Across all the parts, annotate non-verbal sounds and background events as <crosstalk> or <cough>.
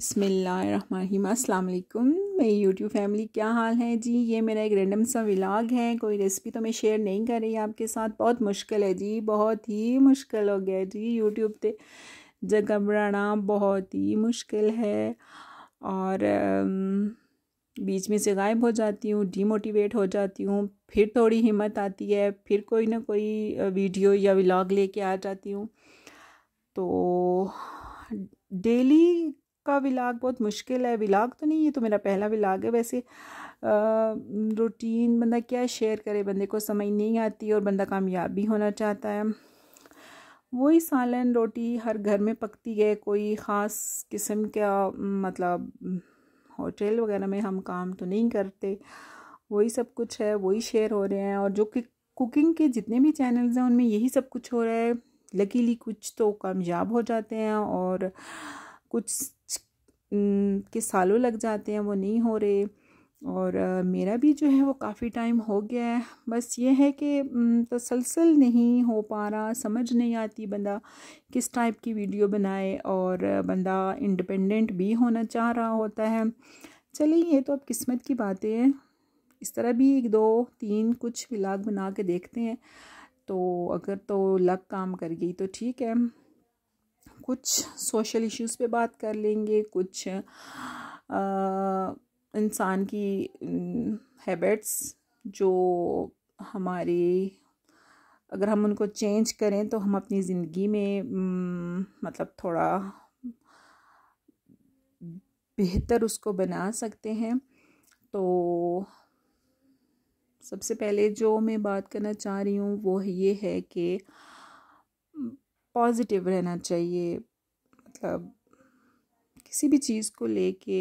बसमिल्लाम अल्लाम मेरी YouTube family क्या हाल है जी ये मेरा एक रेंडम सा व्लाग है कोई रेसिपी तो मैं शेयर नहीं कर रही आपके साथ बहुत मुश्किल है जी बहुत ही मुश्किल हो गया जी यूट्यूब पे जगह बनाना बहुत ही मुश्किल है और बीच में से गायब हो जाती हूँ डीमोटिवेट हो जाती हूँ फिर थोड़ी हिम्मत आती है फिर कोई ना कोई वीडियो या व्लाग लेके आ जाती हूँ तो डेली का विलाग बहुत मुश्किल है विलाग तो नहीं ये तो मेरा पहला विलाग है वैसे रूटीन बंदा क्या शेयर करे बंदे को समझ नहीं आती और बंदा कामयाब भी होना चाहता है वही सालन रोटी हर घर में पकती है कोई ख़ास किस्म का मतलब होटल वगैरह में हम काम तो नहीं करते वही सब कुछ है वही शेयर हो रहे हैं और जो कि कुकिंग के जितने भी चैनल्स हैं उनमें यही सब कुछ हो रहा है लकीली कुछ तो कामयाब हो जाते हैं और कुछ के सालों लग जाते हैं वो नहीं हो रहे और मेरा भी जो है वो काफ़ी टाइम हो गया है बस ये है कि तसलसल नहीं हो पा रहा समझ नहीं आती बंदा किस टाइप की वीडियो बनाए और बंदा इंडिपेंडेंट भी होना चाह रहा होता है चलिए ये तो अब किस्मत की बातें हैं इस तरह भी एक दो तीन कुछ व्लाग बना के देखते हैं तो अगर तो लग काम कर गई तो ठीक है कुछ सोशल इश्यूज़ पे बात कर लेंगे कुछ इंसान की हैबिट्स जो हमारी अगर हम उनको चेंज करें तो हम अपनी ज़िंदगी में मतलब थोड़ा बेहतर उसको बना सकते हैं तो सबसे पहले जो मैं बात करना चाह रही हूँ वो ये है कि पॉजिटिव रहना चाहिए मतलब किसी भी चीज़ को लेके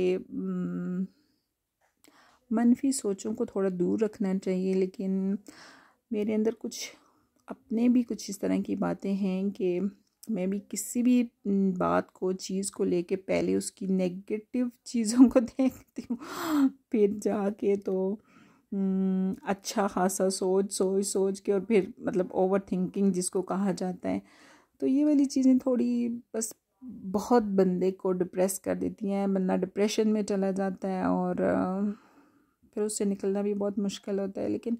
मनफी सोचों को थोड़ा दूर रखना चाहिए लेकिन मेरे अंदर कुछ अपने भी कुछ इस तरह की बातें हैं कि मैं भी किसी भी बात को चीज़ को लेके पहले उसकी नेगेटिव चीज़ों को देखती हूँ फिर जाके तो अच्छा खासा सोच सोच सोच के और फिर मतलब ओवर थिंकिंग जिसको कहा जाता है तो ये वाली चीज़ें थोड़ी बस बहुत बंदे को डिप्रेस कर देती हैं बंदा डिप्रेशन में चला जाता है और फिर उससे निकलना भी बहुत मुश्किल होता है लेकिन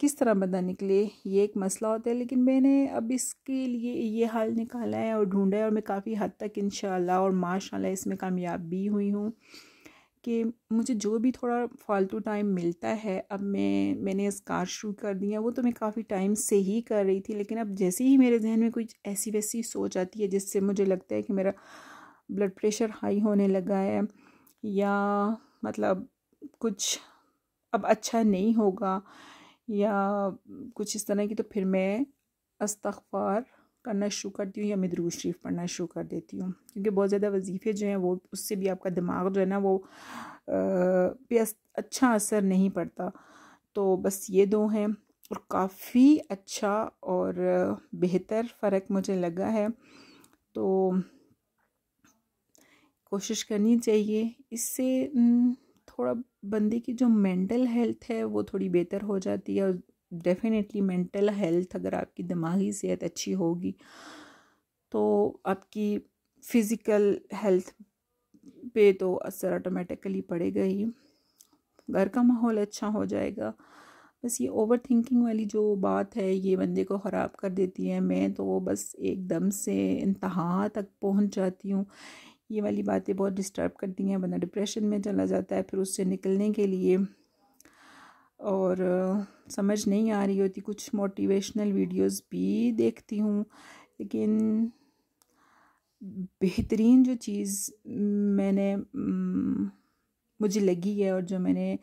किस तरह बंदा निकले ये एक मसला होता है लेकिन मैंने अब इसके लिए ये हाल निकाला है और ढूंढा है और मैं काफ़ी हद तक इन और माशा इसमें कामयाब भी हुई हूँ कि मुझे जो भी थोड़ा फालतू टाइम मिलता है अब मैं मैंने इस कार शुरू कर दिया वो तो मैं काफ़ी टाइम से ही कर रही थी लेकिन अब जैसे ही मेरे जहन में कुछ ऐसी वैसी सोच आती है जिससे मुझे लगता है कि मेरा ब्लड प्रेशर हाई होने लगा है या मतलब कुछ अब अच्छा नहीं होगा या कुछ इस तरह की तो फिर मैं अस्तफार करना शुरू करती हूँ या मैं दरूज शरीफ पढ़ना शुरू कर देती हूँ क्योंकि बहुत ज़्यादा वजीफ़े जो हैं वो उससे भी आपका दिमाग जो है ना वो पे अच्छा असर नहीं पड़ता तो बस ये दो हैं और काफ़ी अच्छा और बेहतर फ़र्क मुझे लगा है तो कोशिश करनी चाहिए इससे थोड़ा बंदे की जो मेंटल हेल्थ है वो थोड़ी बेहतर हो जाती है और डेफिनेटली मेंटल हेल्थ अगर आपकी दिमागी सेहत अच्छी होगी तो आपकी फ़िज़िकल हेल्थ पे तो असर ऑटोमेटिकली पड़ेगा ही घर का माहौल अच्छा हो जाएगा बस ये ओवर थिंकिंग वाली जो बात है ये बंदे को ख़राब कर देती है मैं तो बस एकदम से इंतहा तक पहुंच जाती हूँ ये वाली बातें बहुत डिस्टर्ब करती हैं बंदा डिप्रेशन में चला जाता है फिर उससे निकलने के लिए और समझ नहीं आ रही होती कुछ मोटिवेशनल वीडियोस भी देखती हूँ लेकिन बेहतरीन जो चीज़ मैंने मुझे लगी है और जो मैंने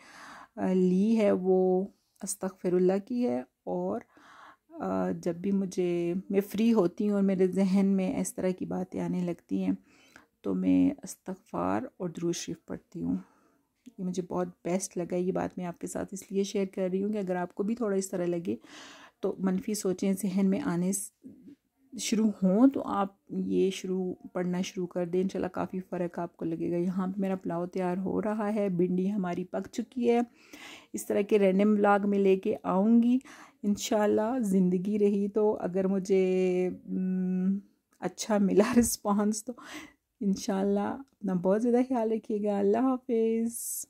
ली है वो अस्तफ़िरुल्ला की है और जब भी मुझे मैं फ्री होती हूँ और मेरे जहन में इस तरह की बातें आने लगती हैं तो मैं अस्तफ़ार और शरीफ पढ़ती हूँ ये मुझे बहुत बेस्ट लगा ये बात मैं आपके साथ इसलिए शेयर कर रही हूँ कि अगर आपको भी थोड़ा इस तरह लगे तो मनफी सोचें जहन में आने शुरू हों तो आप ये शुरू पढ़ना शुरू कर दें चला काफ़ी फ़र्क आपको लगेगा यहाँ पे मेरा पुलाव तैयार हो रहा है भिंडी हमारी पक चुकी है इस तरह के रैंडम व्लाग में लेके आऊँगी इन ज़िंदगी रही तो अगर मुझे अच्छा मिला रिस्पॉन्स <laughs> तो इन अपना बहुत ज़्यादा ख्याल रखिएगा अल्लाह हाफिज़